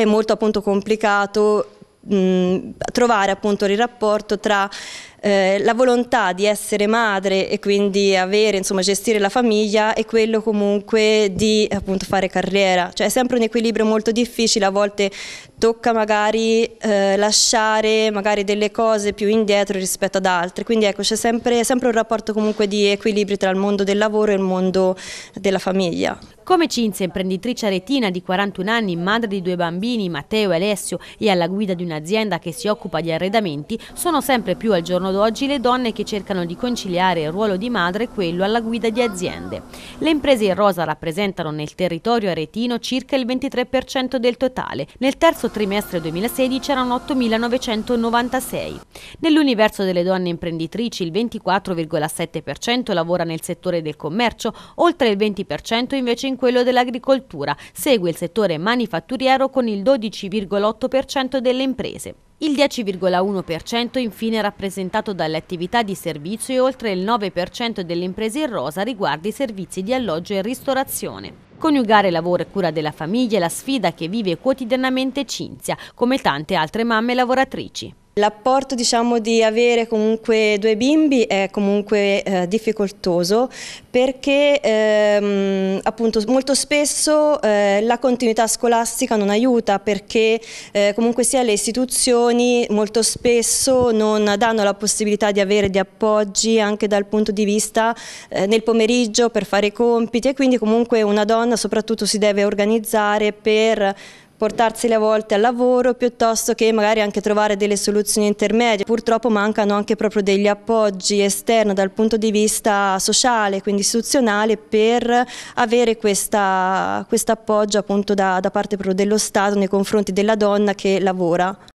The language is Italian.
è molto appunto complicato mh, trovare appunto il rapporto tra eh, la volontà di essere madre e quindi avere, insomma, gestire la famiglia e quello comunque di appunto fare carriera. Cioè è sempre un equilibrio molto difficile, a volte tocca magari eh, lasciare magari delle cose più indietro rispetto ad altre, quindi ecco c'è sempre, sempre un rapporto comunque di equilibrio tra il mondo del lavoro e il mondo della famiglia. Come Cinzia, imprenditrice aretina di 41 anni, madre di due bambini, Matteo e Alessio, e alla guida di un'azienda che si occupa di arredamenti, sono sempre più al giorno sono ad oggi le donne che cercano di conciliare il ruolo di madre e quello alla guida di aziende. Le imprese in rosa rappresentano nel territorio aretino circa il 23% del totale. Nel terzo trimestre 2016 erano 8.996. Nell'universo delle donne imprenditrici il 24,7% lavora nel settore del commercio, oltre il 20% invece in quello dell'agricoltura. Segue il settore manifatturiero con il 12,8% delle imprese. Il 10,1% infine è rappresentato dalle attività di servizio e oltre il 9% delle imprese in rosa riguarda i servizi di alloggio e ristorazione. Coniugare lavoro e cura della famiglia è la sfida che vive quotidianamente Cinzia, come tante altre mamme lavoratrici. L'apporto diciamo, di avere comunque due bimbi è comunque eh, difficoltoso perché ehm, appunto molto spesso eh, la continuità scolastica non aiuta perché eh, comunque sia le istituzioni molto spesso non danno la possibilità di avere di appoggi anche dal punto di vista eh, nel pomeriggio per fare i compiti e quindi comunque una donna soprattutto si deve organizzare per portarseli a volte al lavoro piuttosto che magari anche trovare delle soluzioni intermedie. Purtroppo mancano anche proprio degli appoggi esterni dal punto di vista sociale, quindi istituzionale, per avere questo appoggio appunto da, da parte dello Stato nei confronti della donna che lavora.